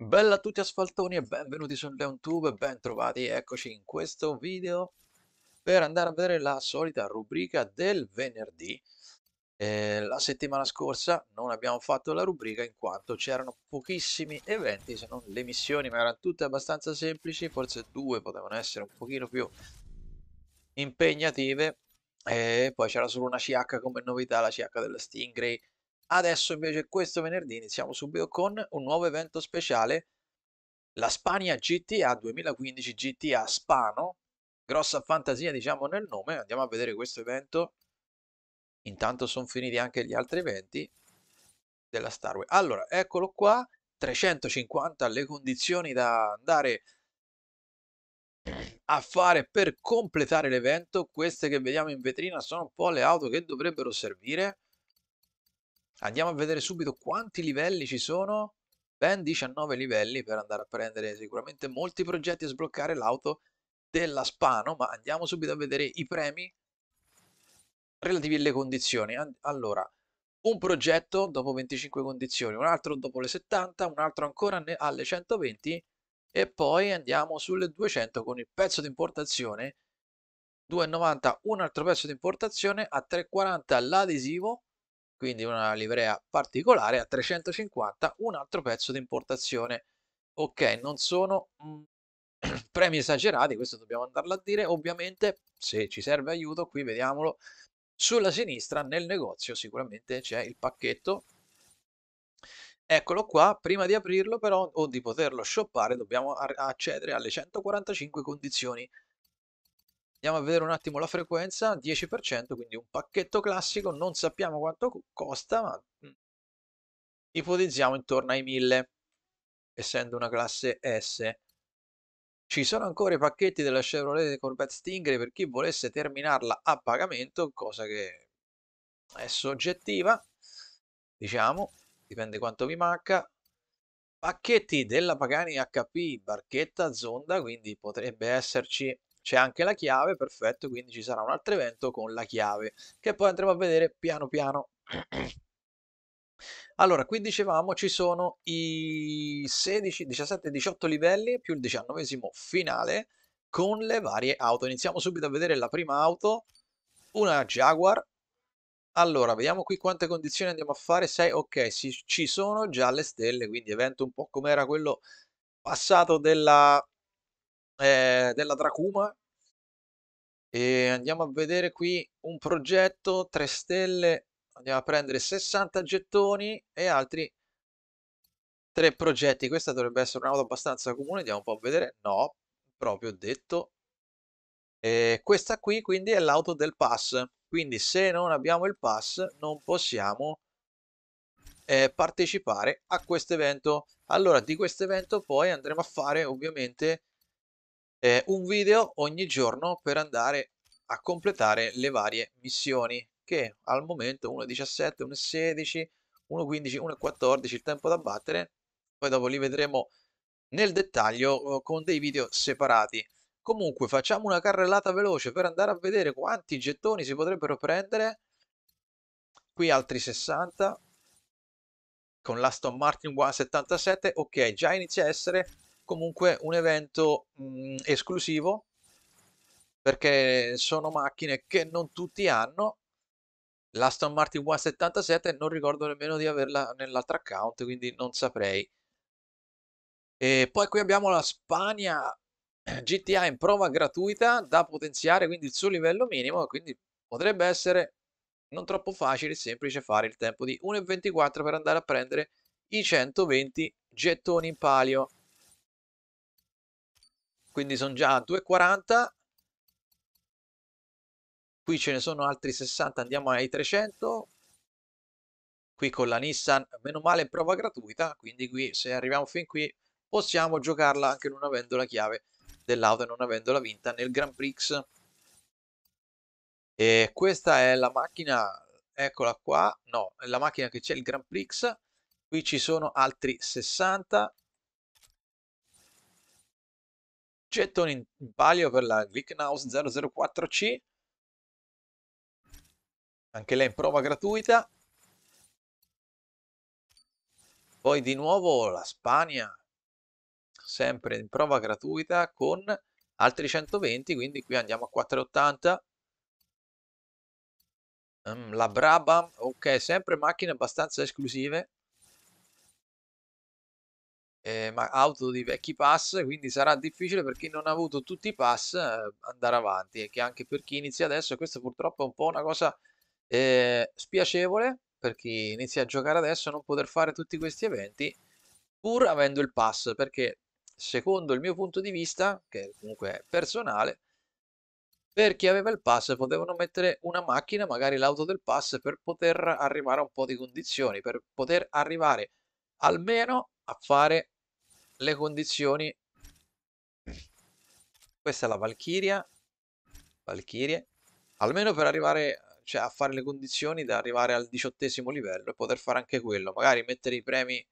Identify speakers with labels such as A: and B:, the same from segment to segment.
A: Bella a tutti asfaltoni e benvenuti su LeonTube e bentrovati, eccoci in questo video per andare a vedere la solita rubrica del venerdì. Eh, la settimana scorsa non abbiamo fatto la rubrica in quanto c'erano pochissimi eventi se non le missioni, ma erano tutte abbastanza semplici, forse due potevano essere un pochino più impegnative e poi c'era solo una CH come novità, la CH della Stingray Adesso invece questo venerdì iniziamo subito con un nuovo evento speciale, la Spagna GTA 2015 GTA Spano, grossa fantasia diciamo nel nome, andiamo a vedere questo evento, intanto sono finiti anche gli altri eventi della Starway. Allora, eccolo qua, 350 le condizioni da andare a fare per completare l'evento, queste che vediamo in vetrina sono un po' le auto che dovrebbero servire, Andiamo a vedere subito quanti livelli ci sono. Ben 19 livelli per andare a prendere sicuramente molti progetti e sbloccare l'auto della Spano, ma andiamo subito a vedere i premi relativi alle condizioni. Allora, un progetto dopo 25 condizioni, un altro dopo le 70, un altro ancora alle 120 e poi andiamo sulle 200 con il pezzo di importazione 2,90 un altro pezzo di importazione a 3,40 l'adesivo quindi una livrea particolare, a 350 un altro pezzo di importazione. Ok, non sono mm, premi esagerati, questo dobbiamo andarlo a dire, ovviamente se ci serve aiuto, qui vediamolo, sulla sinistra nel negozio sicuramente c'è il pacchetto, eccolo qua, prima di aprirlo però o di poterlo shoppare dobbiamo accedere alle 145 condizioni Andiamo a vedere un attimo la frequenza, 10%, quindi un pacchetto classico, non sappiamo quanto costa, ma ipotizziamo intorno ai 1000, essendo una classe S. Ci sono ancora i pacchetti della Chevrolet Corvette Stingray per chi volesse terminarla a pagamento, cosa che è soggettiva, diciamo, dipende quanto vi manca. Pacchetti della Pagani HP, barchetta, zonda, quindi potrebbe esserci c'è anche la chiave, perfetto, quindi ci sarà un altro evento con la chiave, che poi andremo a vedere piano piano. Allora, qui dicevamo ci sono i 16, 17, 18 livelli più il diciannovesimo finale con le varie auto. Iniziamo subito a vedere la prima auto, una Jaguar. Allora, vediamo qui quante condizioni andiamo a fare. 6, ok, ci sono già le stelle, quindi evento un po' come era quello passato della eh, della Dracuma. E andiamo a vedere qui un progetto, 3 stelle, andiamo a prendere 60 gettoni e altri tre progetti. Questa dovrebbe essere un'auto abbastanza comune, andiamo un po' a vedere. No, proprio detto. E questa qui quindi è l'auto del pass, quindi se non abbiamo il pass non possiamo eh, partecipare a questo evento. Allora di questo evento poi andremo a fare ovviamente eh, un video ogni giorno per andare a completare le varie missioni che al momento 1.17, 1.16, 1.15, 1.14 il tempo da battere, poi dopo li vedremo nel dettaglio eh, con dei video separati. Comunque facciamo una carrellata veloce per andare a vedere quanti gettoni si potrebbero prendere. Qui altri 60. Con l'Aston Martin 177. Ok, già inizia a essere comunque un evento mh, mhmm, esclusivo perché sono macchine che non tutti hanno. L'Aston Martin 177 non ricordo nemmeno di averla nell'altro account, quindi non saprei. E poi qui abbiamo la Spagna GTA in prova gratuita da potenziare quindi il suo livello minimo, quindi potrebbe essere non troppo facile e semplice fare il tempo di 1.24 per andare a prendere i 120 gettoni in palio quindi sono già 2,40 qui ce ne sono altri 60 andiamo ai 300 qui con la Nissan meno male in prova gratuita quindi qui se arriviamo fin qui possiamo giocarla anche non avendo la chiave dell'auto e non avendola vinta nel Grand Prix e questa è la macchina eccola qua no è la macchina che c'è il Grand Prix qui ci sono altri 60 Gettoni in palio per la Glickenhaus 004C. Anche lei in prova gratuita. Poi di nuovo la Spagna, sempre in prova gratuita con altri 120, quindi qui andiamo a 480. Ehm, la Brabham, ok, sempre macchine abbastanza esclusive eh, ma auto di vecchi pass, quindi sarà difficile per chi non ha avuto tutti i pass eh, andare avanti e che anche per chi inizia adesso, questo purtroppo è un po' una cosa eh, spiacevole per chi inizia a giocare adesso non poter fare tutti questi eventi pur avendo il pass, perché secondo il mio punto di vista, che comunque è personale, per chi aveva il pass potevano mettere una macchina, magari l'auto del pass, per poter arrivare a un po' di condizioni, per poter arrivare almeno a fare le condizioni. Questa è la Valchiria. Valchirie. Almeno per arrivare, cioè, a fare le condizioni da arrivare al diciottesimo livello e poter fare anche quello. Magari mettere i premi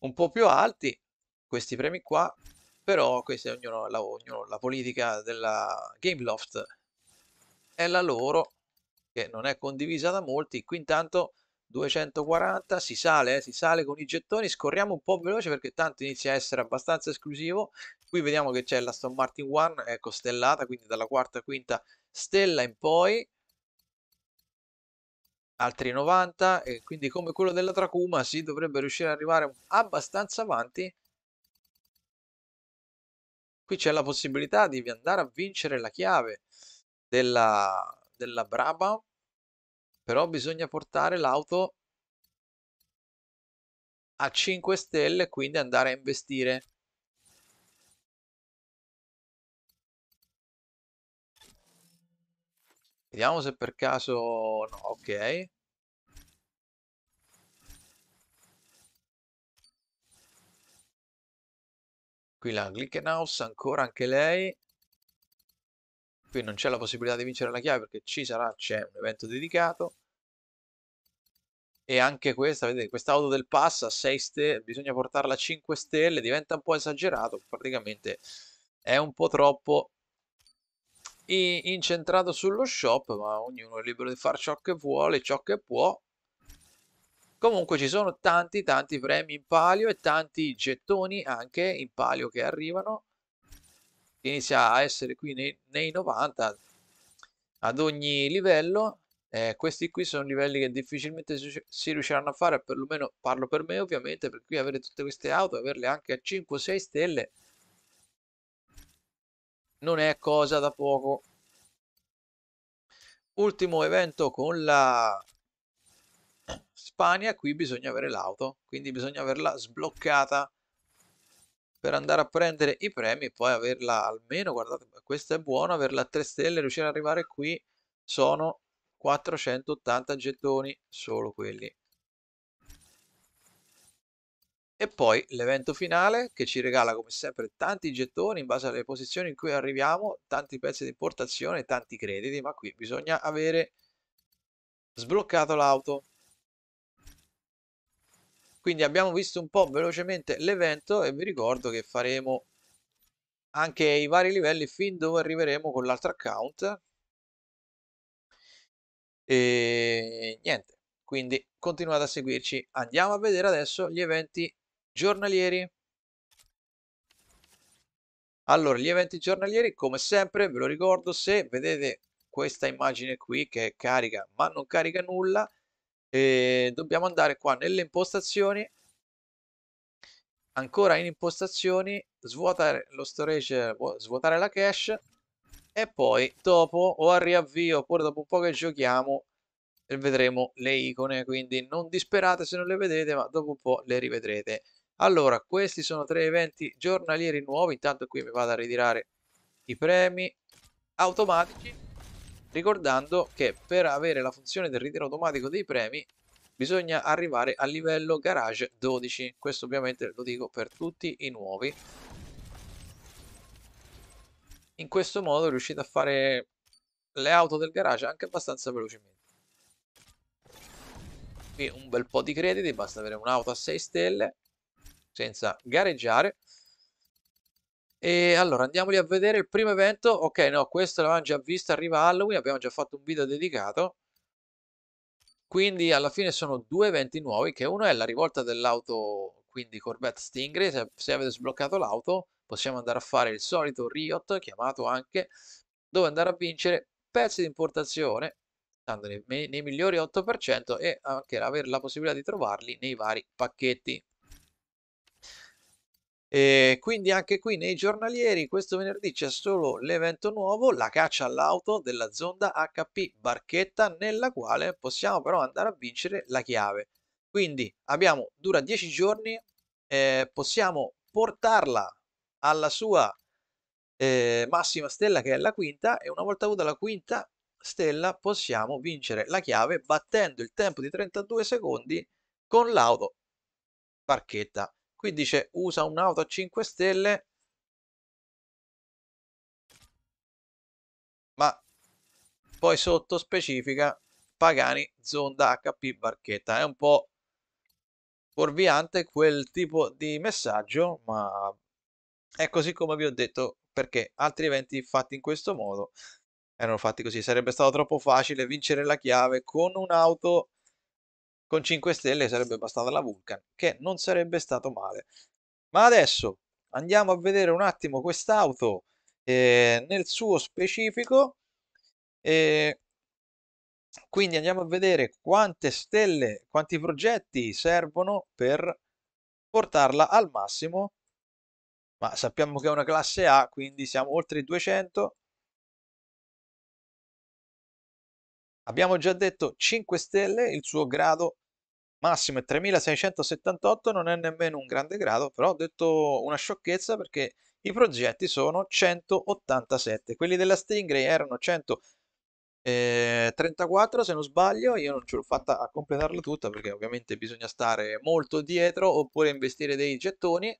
A: un po' più alti, questi premi qua, però questa è ognuno, la, ognuno, la politica della Gameloft è la loro, che non è condivisa da molti, qui intanto 240, si sale, eh, si sale con i gettoni, scorriamo un po' veloce perché tanto inizia a essere abbastanza esclusivo. Qui vediamo che c'è la Stone Martin 1 è costellata, quindi dalla quarta, quinta stella in poi. Altri 90, e quindi come quello della Trakuma si dovrebbe riuscire ad arrivare abbastanza avanti. Qui c'è la possibilità di andare a vincere la chiave della, della Brabham però bisogna portare l'auto a 5 stelle quindi andare a investire vediamo se per caso no, ok qui la Glickenhaus ancora anche lei qui non c'è la possibilità di vincere la chiave perché ci sarà c'è un evento dedicato e anche questa, vedete, quest'auto del pass a 6 stelle, bisogna portarla a 5 stelle, diventa un po' esagerato, praticamente è un po' troppo incentrato sullo shop, ma ognuno è libero di fare ciò che vuole, ciò che può. Comunque ci sono tanti tanti premi in palio e tanti gettoni anche in palio che arrivano. Inizia a essere qui nei, nei 90 ad ogni livello eh, questi qui sono livelli che difficilmente si riusciranno a fare, perlomeno parlo per me ovviamente, per cui avere tutte queste auto, e averle anche a 5-6 stelle, non è cosa da poco. Ultimo evento con la Spagna, qui bisogna avere l'auto, quindi bisogna averla sbloccata per andare a prendere i premi e poi averla almeno, guardate, questa è buona, averla a 3 stelle, riuscire ad arrivare qui sono 480 gettoni, solo quelli. E poi l'evento finale che ci regala come sempre tanti gettoni in base alle posizioni in cui arriviamo, tanti pezzi di importazione, tanti crediti, ma qui bisogna avere sbloccato l'auto. Quindi abbiamo visto un po' velocemente l'evento e vi ricordo che faremo anche i vari livelli fin dove arriveremo con l'altro account e niente, quindi continuate a seguirci. Andiamo a vedere adesso gli eventi giornalieri. Allora, gli eventi giornalieri, come sempre, ve lo ricordo, se vedete questa immagine qui che carica ma non carica nulla, eh, dobbiamo andare qua nelle impostazioni, ancora in impostazioni, svuotare lo storage, svuotare la cache e poi dopo o al riavvio oppure dopo un po' che giochiamo eh, vedremo le icone quindi non disperate se non le vedete ma dopo un po' le rivedrete allora questi sono tre eventi giornalieri nuovi intanto qui mi vado a ritirare i premi automatici ricordando che per avere la funzione del ritiro automatico dei premi bisogna arrivare al livello garage 12 questo ovviamente lo dico per tutti i nuovi in questo modo riuscite a fare le auto del garage anche abbastanza velocemente qui un bel po' di crediti basta avere un'auto a 6 stelle senza gareggiare e allora andiamoli a vedere il primo evento ok no questo l'avevamo già visto arriva Halloween abbiamo già fatto un video dedicato quindi alla fine sono due eventi nuovi che uno è la rivolta dell'auto quindi Corvette Stingray se, se avete sbloccato l'auto possiamo andare a fare il solito Riot, chiamato anche, dove andare a vincere pezzi di importazione stando nei, nei migliori 8% e anche avere la possibilità di trovarli nei vari pacchetti. E quindi anche qui nei giornalieri questo venerdì c'è solo l'evento nuovo, la caccia all'auto della zonda HP Barchetta, nella quale possiamo però andare a vincere la chiave. Quindi abbiamo, dura 10 giorni, eh, possiamo portarla alla sua eh, massima stella che è la quinta e una volta avuta la quinta stella possiamo vincere la chiave battendo il tempo di 32 secondi con l'auto barchetta. Qui dice usa un'auto a 5 stelle ma poi sotto specifica Pagani Zonda HP barchetta. È un po' fuorviante quel tipo di messaggio ma è così come vi ho detto perché altri eventi fatti in questo modo erano fatti così. Sarebbe stato troppo facile vincere la chiave con un'auto con 5 stelle, sarebbe bastata la Vulcan, che non sarebbe stato male. Ma adesso andiamo a vedere un attimo quest'auto eh, nel suo specifico. Eh, quindi andiamo a vedere quante stelle, quanti progetti servono per portarla al massimo ma sappiamo che è una classe A, quindi siamo oltre i 200. Abbiamo già detto 5 stelle, il suo grado massimo è 3678, non è nemmeno un grande grado, però ho detto una sciocchezza perché i progetti sono 187, quelli della Stingray erano 134 eh, se non sbaglio, io non ce l'ho fatta a completarla tutta perché ovviamente bisogna stare molto dietro oppure investire dei gettoni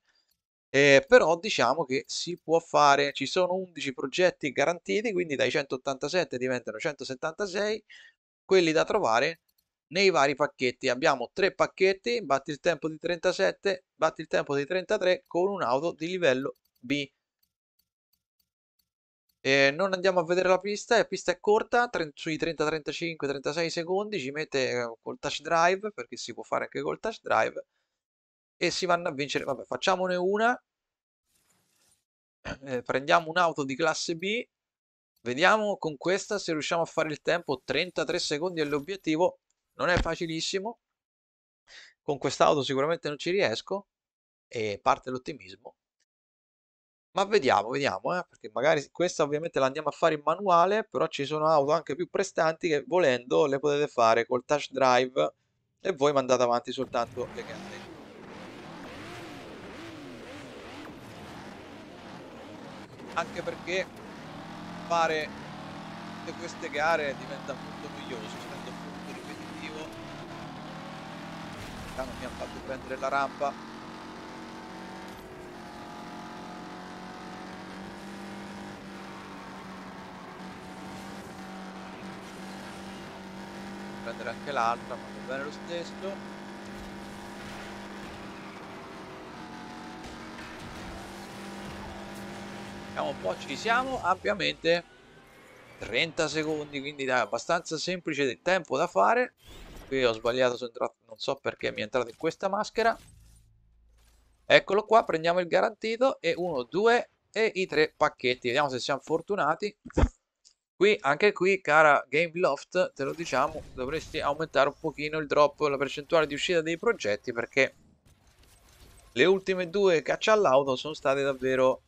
A: eh, però diciamo che si può fare, ci sono 11 progetti garantiti, quindi dai 187 diventano 176 quelli da trovare nei vari pacchetti. Abbiamo tre pacchetti, batti il tempo di 37, batti il tempo di 33 con un'auto di livello B. Eh, non andiamo a vedere la pista, la pista è corta, sui 30, 35, 36 secondi, ci mette eh, col touch drive, perché si può fare anche col touch drive e si vanno a vincere. Vabbè, facciamone una. Eh, prendiamo un'auto di classe B. Vediamo con questa se riusciamo a fare il tempo. 33 secondi all'obiettivo. Non è facilissimo. Con quest'auto sicuramente non ci riesco. E parte l'ottimismo. Ma vediamo, vediamo, eh, perché magari questa ovviamente la andiamo a fare in manuale, però ci sono auto anche più prestanti che volendo le potete fare col touch drive e voi mandate avanti soltanto le gambe. anche perché fare tutte queste gare diventa molto noioso, diventa molto ripetitivo. Qua non mi hanno fatto prendere la rampa. Prendere anche l'altra, ma va bene lo stesso. Vediamo un po', ci siamo, ampiamente 30 secondi, quindi dai, abbastanza semplice del tempo da fare. Qui ho sbagliato, entrato, non so perché mi è entrato in questa maschera. Eccolo qua, prendiamo il garantito e 1, 2 e i tre pacchetti. Vediamo se siamo fortunati. Qui, anche qui, cara Gameloft, te lo diciamo, dovresti aumentare un pochino il drop, la percentuale di uscita dei progetti perché le ultime due caccia all'auto sono state davvero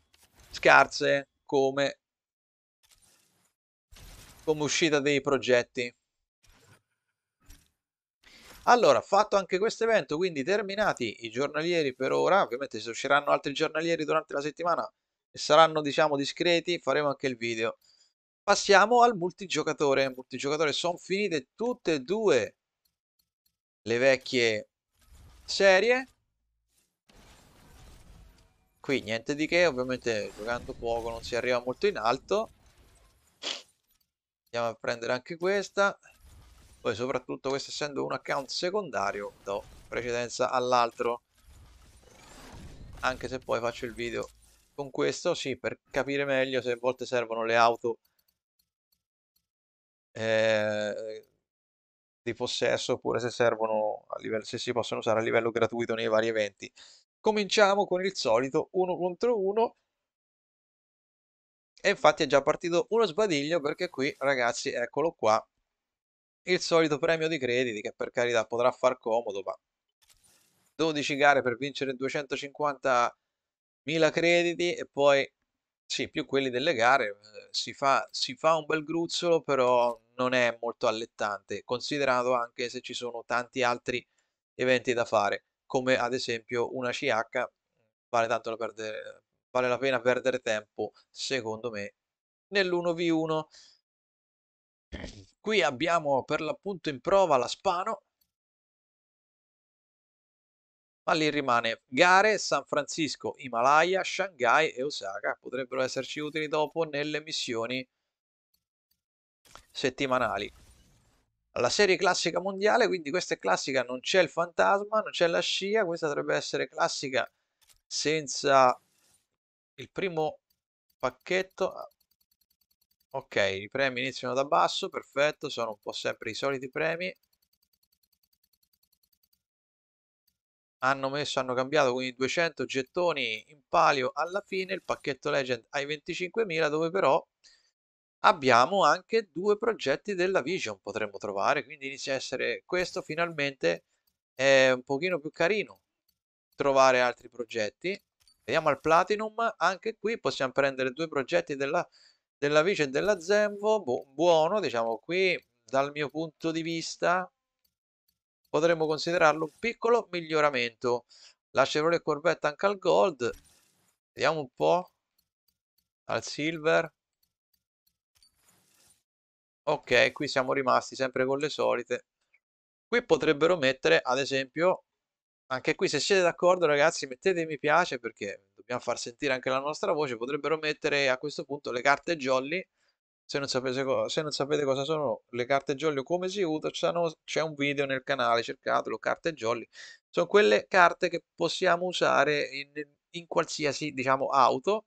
A: scarse come, come uscita dei progetti. Allora, fatto anche questo evento, quindi terminati i giornalieri per ora, ovviamente se usciranno altri giornalieri durante la settimana e saranno diciamo discreti, faremo anche il video. Passiamo al multigiocatore. Multigiocatore sono finite tutte e due le vecchie serie. Qui niente di che, ovviamente giocando poco non si arriva molto in alto. Andiamo a prendere anche questa. Poi soprattutto questo essendo un account secondario do precedenza all'altro. Anche se poi faccio il video con questo, sì, per capire meglio se a volte servono le auto eh, di possesso oppure se servono a livello, se si possono usare a livello gratuito nei vari eventi. Cominciamo con il solito 1 contro 1 e infatti è già partito uno sbadiglio perché qui ragazzi eccolo qua il solito premio di crediti che per carità potrà far comodo ma 12 gare per vincere 250.000 crediti e poi sì più quelli delle gare eh, si fa, si fa un bel gruzzolo però non è molto allettante considerato anche se ci sono tanti altri eventi da fare come ad esempio una CH, vale tanto la, perdere, vale la pena perdere tempo, secondo me, nell'1v1. Qui abbiamo per l'appunto in prova la Spano, ma lì rimane gare San Francisco, Himalaya, Shanghai e Osaka, potrebbero esserci utili dopo nelle missioni settimanali alla serie classica mondiale, quindi questa è classica, non c'è il fantasma, non c'è la scia, questa dovrebbe essere classica senza il primo pacchetto. Ok, i premi iniziano da basso, perfetto, sono un po' sempre i soliti premi. Hanno messo, hanno cambiato quindi 200 gettoni in palio alla fine, il pacchetto legend ai 25.000 dove però abbiamo anche due progetti della Vision potremmo trovare, quindi inizia a essere questo finalmente è un pochino più carino trovare altri progetti. Vediamo al Platinum, anche qui possiamo prendere due progetti della, della Vision e della Zenvo, Bu buono diciamo qui dal mio punto di vista potremmo considerarlo un piccolo miglioramento. La Chevrolet Corvette anche al Gold, vediamo un po', al Silver, ok qui siamo rimasti sempre con le solite qui potrebbero mettere ad esempio anche qui se siete d'accordo ragazzi mettete mi piace perché dobbiamo far sentire anche la nostra voce potrebbero mettere a questo punto le carte jolly se non, sapete, se non sapete cosa sono le carte jolly o come si usano c'è un video nel canale cercatelo carte jolly sono quelle carte che possiamo usare in, in qualsiasi diciamo auto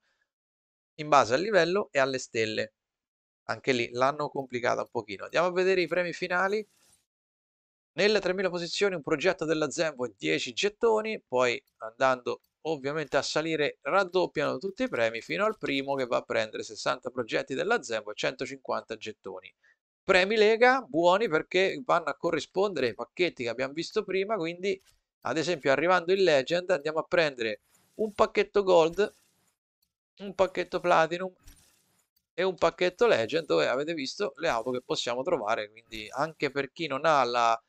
A: in base al livello e alle stelle anche lì l'hanno complicata un pochino. Andiamo a vedere i premi finali. Nelle 3000 posizioni un progetto della Zembo 10 gettoni, poi andando ovviamente a salire raddoppiano tutti i premi fino al primo che va a prendere 60 progetti della Zembo e 150 gettoni. Premi Lega buoni perché vanno a corrispondere ai pacchetti che abbiamo visto prima, quindi ad esempio arrivando in Legend andiamo a prendere un pacchetto Gold, un pacchetto Platinum e un pacchetto legend dove avete visto le auto che possiamo trovare quindi anche per chi non ha la,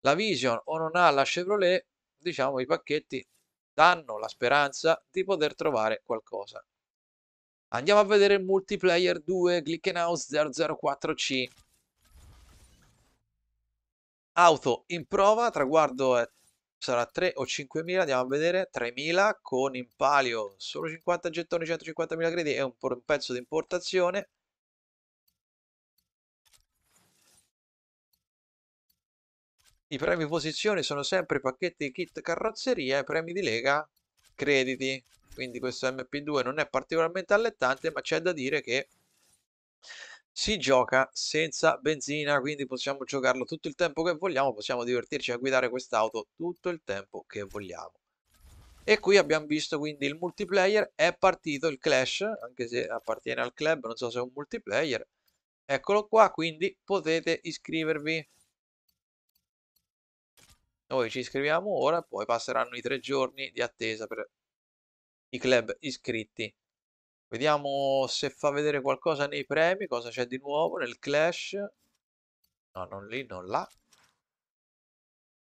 A: la vision o non ha la chevrolet diciamo i pacchetti danno la speranza di poter trovare qualcosa andiamo a vedere il multiplayer 2 Glickenhaus 004c auto in prova traguardo è sarà 3 o 5.000, andiamo a vedere, 3.000 con in palio solo 50 gettoni, 150.000 crediti e un, un pezzo di importazione. I premi posizione sono sempre pacchetti kit carrozzeria e premi di lega crediti. Quindi questo MP2 non è particolarmente allettante, ma c'è da dire che si gioca senza benzina, quindi possiamo giocarlo tutto il tempo che vogliamo, possiamo divertirci a guidare quest'auto tutto il tempo che vogliamo. E qui abbiamo visto quindi il multiplayer, è partito il Clash, anche se appartiene al club, non so se è un multiplayer. Eccolo qua, quindi potete iscrivervi. Noi ci iscriviamo ora, poi passeranno i tre giorni di attesa per i club iscritti. Vediamo se fa vedere qualcosa nei premi, cosa c'è di nuovo nel Clash. No, non lì, non là.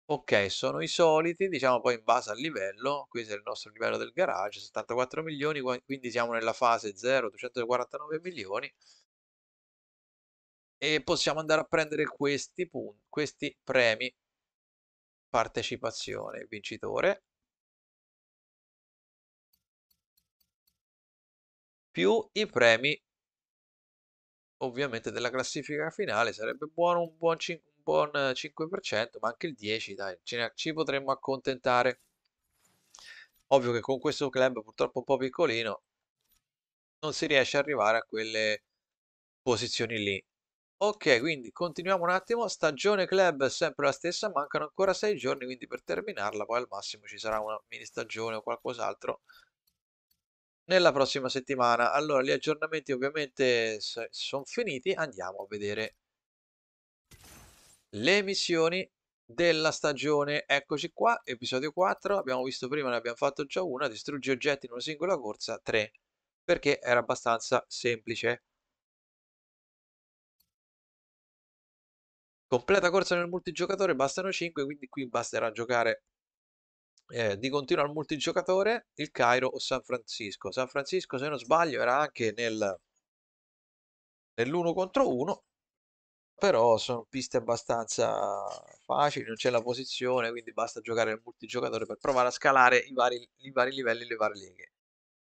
A: Ok, sono i soliti, diciamo poi in base al livello, questo è il nostro livello del garage, 74 milioni, quindi siamo nella fase 0, 249 milioni. E possiamo andare a prendere questi, punti, questi premi partecipazione vincitore più i premi ovviamente della classifica finale sarebbe buono un buon, cin- un buon 5% ma anche il 10 dai ne- ci potremmo accontentare ovvio che con questo club purtroppo un po' piccolino non si riesce ad arrivare a quelle posizioni lì ok quindi continuiamo un attimo stagione club sempre la stessa mancano ancora 6 giorni quindi per terminarla poi al massimo ci sarà una mini stagione o qualcos'altro nella prossima settimana. Allora, gli aggiornamenti ovviamente sono finiti, andiamo a vedere le missioni della stagione. Eccoci qua, episodio 4, abbiamo visto prima, ne abbiamo fatto già una, distruggi oggetti in una singola corsa, 3, perché era abbastanza semplice. Completa corsa nel multigiocatore, bastano 5, quindi qui basterà giocare eh, di continuo al multigiocatore il Cairo o San Francisco. San Francisco, se non sbaglio, era anche nel, nell'uno contro uno, però sono piste abbastanza facili, non c'è la posizione, quindi basta giocare al multigiocatore per provare a scalare i vari, i vari livelli le varie leghe.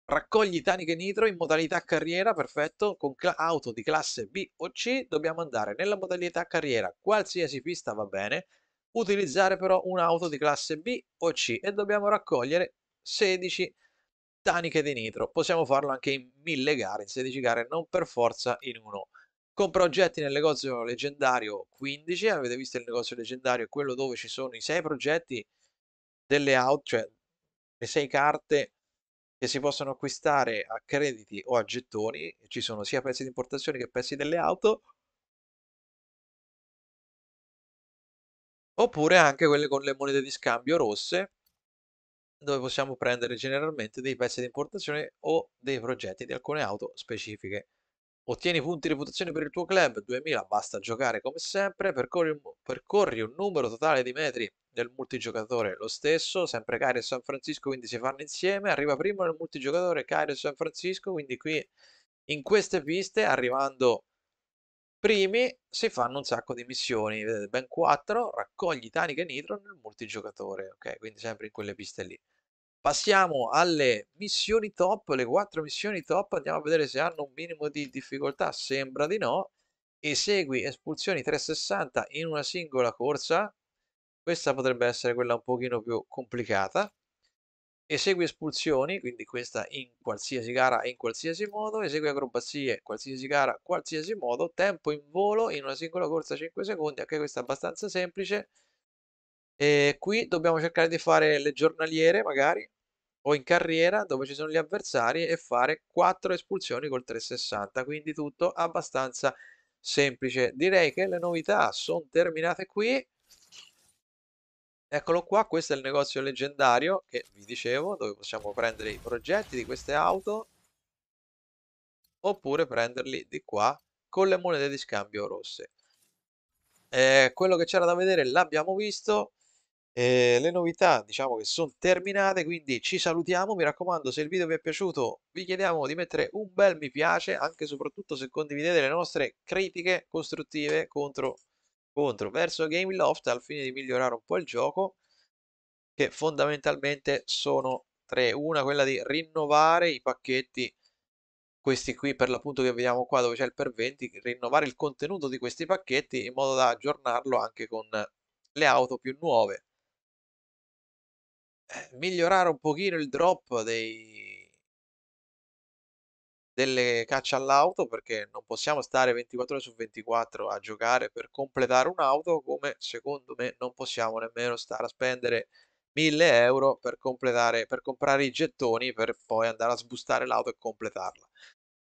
A: Raccogli taniche nitro in modalità carriera, perfetto, con auto di classe B o C dobbiamo andare nella modalità carriera, qualsiasi pista va bene, utilizzare però un'auto di classe B o C e dobbiamo raccogliere 16 taniche di nitro. Possiamo farlo anche in 1000 gare, in 16 gare, non per forza in uno. Compra oggetti nel negozio leggendario 15, avete visto il negozio leggendario, è quello dove ci sono i 6 progetti delle auto, cioè le 6 carte che si possono acquistare a crediti o a gettoni, ci sono sia pezzi di importazione che pezzi delle auto, oppure anche quelle con le monete di scambio rosse dove possiamo prendere generalmente dei pezzi di importazione o dei progetti di alcune auto specifiche. Ottieni punti di reputazione per il tuo club, 2000 basta giocare come sempre, percorri un, percorri un numero totale di metri del multigiocatore lo stesso, sempre Cairo e San Francisco quindi si fanno insieme, arriva prima nel multigiocatore Cairo e San Francisco, quindi qui in queste piste arrivando Primi si fanno un sacco di missioni, vedete eh, ben 4, raccogli Tanica e Nitro nel multigiocatore, ok? Quindi sempre in quelle piste lì. Passiamo alle missioni top, le 4 missioni top, andiamo a vedere se hanno un minimo di difficoltà, sembra di no. Esegui espulsioni 360 in una singola corsa, questa potrebbe essere quella un pochino più complicata esegue espulsioni, quindi questa in qualsiasi gara e in qualsiasi modo, esegue acrobazie, qualsiasi gara, qualsiasi modo, tempo in volo in una singola corsa 5 secondi, anche questa è abbastanza semplice. E qui dobbiamo cercare di fare le giornaliere magari o in carriera dove ci sono gli avversari e fare 4 espulsioni col 360, quindi tutto abbastanza semplice. Direi che le novità sono terminate qui. Eccolo qua, questo è il negozio leggendario che vi dicevo, dove possiamo prendere i progetti di queste auto oppure prenderli di qua con le monete di scambio rosse. Eh, quello che c'era da vedere l'abbiamo visto, eh, le novità diciamo che sono terminate, quindi ci salutiamo, mi raccomando se il video vi è piaciuto vi chiediamo di mettere un bel mi piace, anche e soprattutto se condividete le nostre critiche costruttive contro contro verso Gameloft al fine di migliorare un po' il gioco, che fondamentalmente sono tre. Una, quella di rinnovare i pacchetti, questi qui per l'appunto che vediamo qua dove c'è il per 20, rinnovare il contenuto di questi pacchetti in modo da aggiornarlo anche con le auto più nuove. Eh, migliorare un pochino il drop dei delle cacce all'auto perché non possiamo stare 24 ore su 24 a giocare per completare un'auto come secondo me non possiamo nemmeno stare a spendere 1000 euro per, completare per comprare i gettoni per poi andare a sbustare l'auto e completarla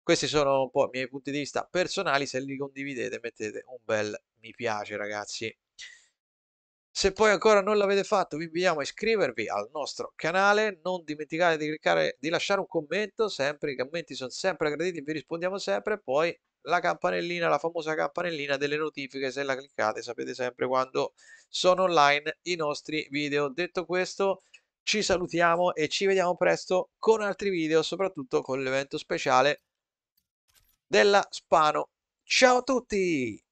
A: questi sono un po' i miei punti di vista personali se li condividete mettete un bel mi piace ragazzi se poi ancora non l'avete fatto, vi invitiamo a iscrivervi al nostro canale. Non dimenticate di, cliccare, di lasciare un commento, sempre i commenti sono sempre graditi, vi rispondiamo sempre. Poi la campanellina, la famosa campanellina delle notifiche, se la cliccate sapete sempre quando sono online i nostri video. Detto questo, ci salutiamo e ci vediamo presto con altri video, soprattutto con l'evento speciale della Spano. Ciao a tutti!